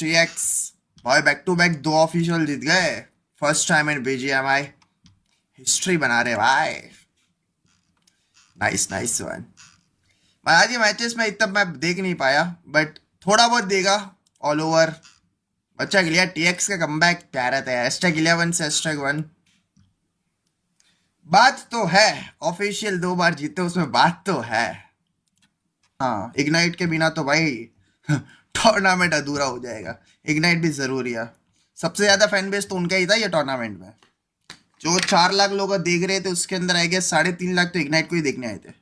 three भाई back to back दो official जीत गए first time in BGMI history बना रहे भाई नाइस नाइस वन भाई आज ये मैचेस में इतना मैं देख नहीं पाया बट थोड़ा बहुत देगा ऑल ओवर अच्छा गिलिया टी का कम बैक प्यारा था एस्टेक इलेवन से एस्टेक वन बात तो है ऑफिशियल दो बार जीते उसमें बात तो है हाँ इग्नाइट के बिना तो भाई टूर्नामेंट अधूरा हो जाएगा इग्नाइट भी ज़रूरी है सबसे ज़्यादा फैन बेस तो उनका ही था ये टूर्नामेंट में जो चार लाख लोग देख रहे थे उसके अंदर आए गए साढ़े तीन लाख तो इग्नाइट को ही देखने आए थे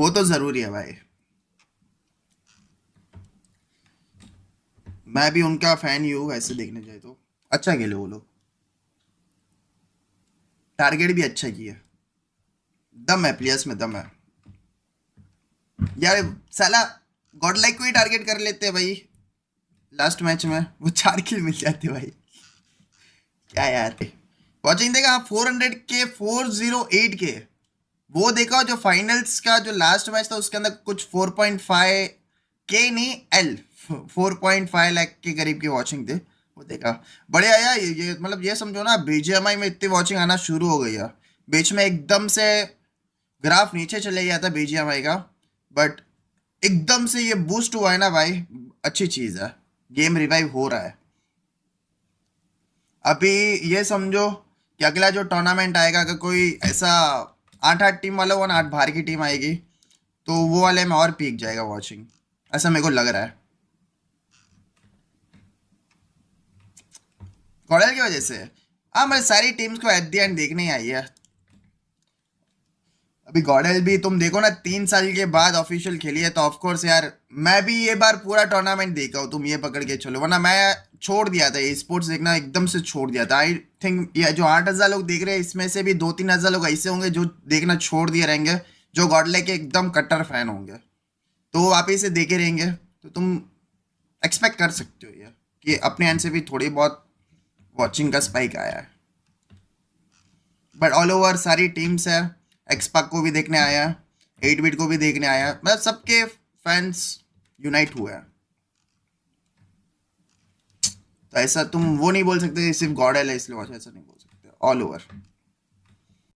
वो तो ज़रूरी है भाई मैं भी उनका फ़ैन ही हूं वैसे देखने जाए तो अच्छा खेले वो लोग टारगेट भी अच्छा किया दम है प्लेयर्स में दम है यार साला गॉड लाइक को ही टारगेट कर लेते हैं भाई लास्ट मैच में वो चार किल मिल जाते भाई क्या यार वॉचिंग देखा आप फोर हंड्रेड के फोर जीरो एट के वो देखा जो फाइनल्स का जो लास्ट मैच था उसके अंदर कुछ फोर पॉइंट फाइव के नहीं L four point five lakh के करीब की वॉचिंग थे वो देखा बड़े आया ये मतलब ये समझो ना बीजेएमआई में इतनी वॉचिंग आना शुरू हो गई है बीच में एकदम से ग्राफ नीचे चले गया था बीजिया भाई का बट एकदम से ये बूस्ट हुआ है ना भाई अच्छी चीज़ है गेम रिवाइव हो रहा है अभी ये समझो कि अगला जो टूर्नामेंट आएगा अगर कोई ऐसा आठ आठ टीम वाला वन आठ बाहर की टीम आएगी तो वो वाले में और पीक जाएगा वॉचिंग ऐसा मेरे को लग रहा है की वजह से हाँ मैं मतलब सारी टीम्स को एट दी एंड देखने आई है अभी गॉडल भी तुम देखो ना तीन साल के बाद ऑफिशियल खेली है तो ऑफकोर्स यार मैं भी ये बार पूरा टूर्नामेंट देखा हूँ तुम ये पकड़ के चलो वरना मैं छोड़ दिया था ये स्पोर्ट्स देखना एकदम से छोड़ दिया था आई थिंक ये जो आठ हज़ार लोग देख रहे हैं इसमें से भी दो तीन हज़ार लोग ऐसे होंगे जो देखना छोड़ दिए रहेंगे जो गॉडले के एकदम कट्टर फैन होंगे तो वो आप इसे देखे रहेंगे तो तुम एक्सपेक्ट कर सकते हो यार कि अपने एंड से भी थोड़ी बहुत वॉचिंग का स्पाइक आया है बट ऑल ओवर सारी टीम्स है एक्सपाक को भी देखने आया एट बीट को भी देखने आया मतलब सबके फैंस यूनाइट हुए हैं तो ऐसा तुम वो नहीं बोल सकते सिर्फ गॉड है इसलिए ऐसा नहीं बोल सकते ऑल ओवर